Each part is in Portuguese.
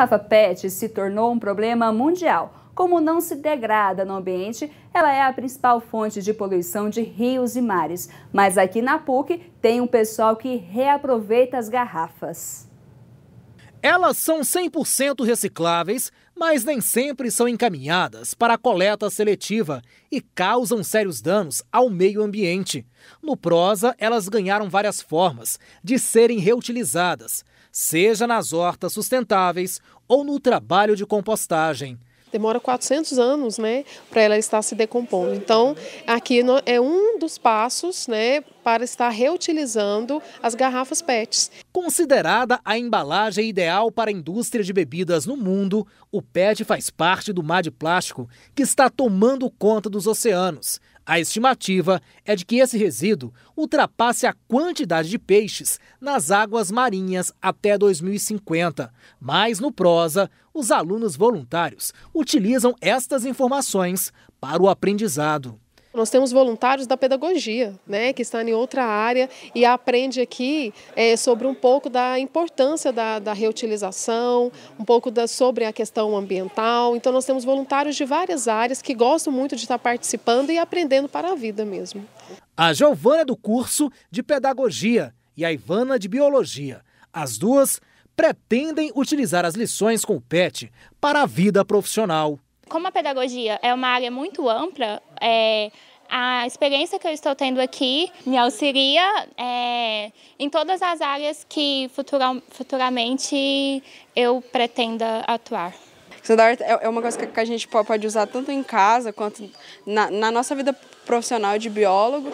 A garrafa PET se tornou um problema mundial. Como não se degrada no ambiente, ela é a principal fonte de poluição de rios e mares. Mas aqui na PUC tem um pessoal que reaproveita as garrafas. Elas são 100% recicláveis mas nem sempre são encaminhadas para a coleta seletiva e causam sérios danos ao meio ambiente. No prosa, elas ganharam várias formas de serem reutilizadas, seja nas hortas sustentáveis ou no trabalho de compostagem demora 400 anos né, para ela estar se decompondo. Então, aqui é um dos passos né, para estar reutilizando as garrafas PETs. Considerada a embalagem ideal para a indústria de bebidas no mundo, o PET faz parte do mar de plástico que está tomando conta dos oceanos a estimativa é de que esse resíduo ultrapasse a quantidade de peixes nas águas marinhas até 2050. Mas no Prosa, os alunos voluntários utilizam estas informações para o aprendizado. Nós temos voluntários da pedagogia, né, que estão em outra área e aprende aqui é, sobre um pouco da importância da, da reutilização, um pouco da, sobre a questão ambiental. Então nós temos voluntários de várias áreas que gostam muito de estar participando e aprendendo para a vida mesmo. A Giovana é do curso de pedagogia e a Ivana de biologia. As duas pretendem utilizar as lições com o PET para a vida profissional como a pedagogia é uma área muito ampla, é, a experiência que eu estou tendo aqui me auxilia é, em todas as áreas que futura, futuramente eu pretenda atuar. Estudar arte é, é uma coisa que a gente pode usar tanto em casa quanto na, na nossa vida profissional de biólogo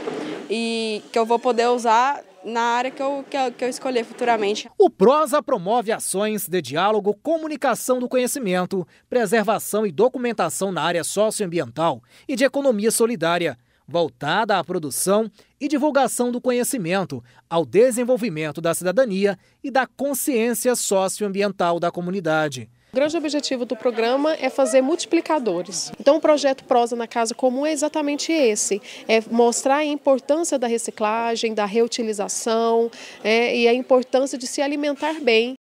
e que eu vou poder usar na área que eu, que eu, que eu escolher futuramente. O PROSA promove ações de diálogo, comunicação do conhecimento, preservação e documentação na área socioambiental e de economia solidária, voltada à produção e divulgação do conhecimento, ao desenvolvimento da cidadania e da consciência socioambiental da comunidade. O grande objetivo do programa é fazer multiplicadores. Então o projeto Prosa na Casa Comum é exatamente esse, é mostrar a importância da reciclagem, da reutilização é, e a importância de se alimentar bem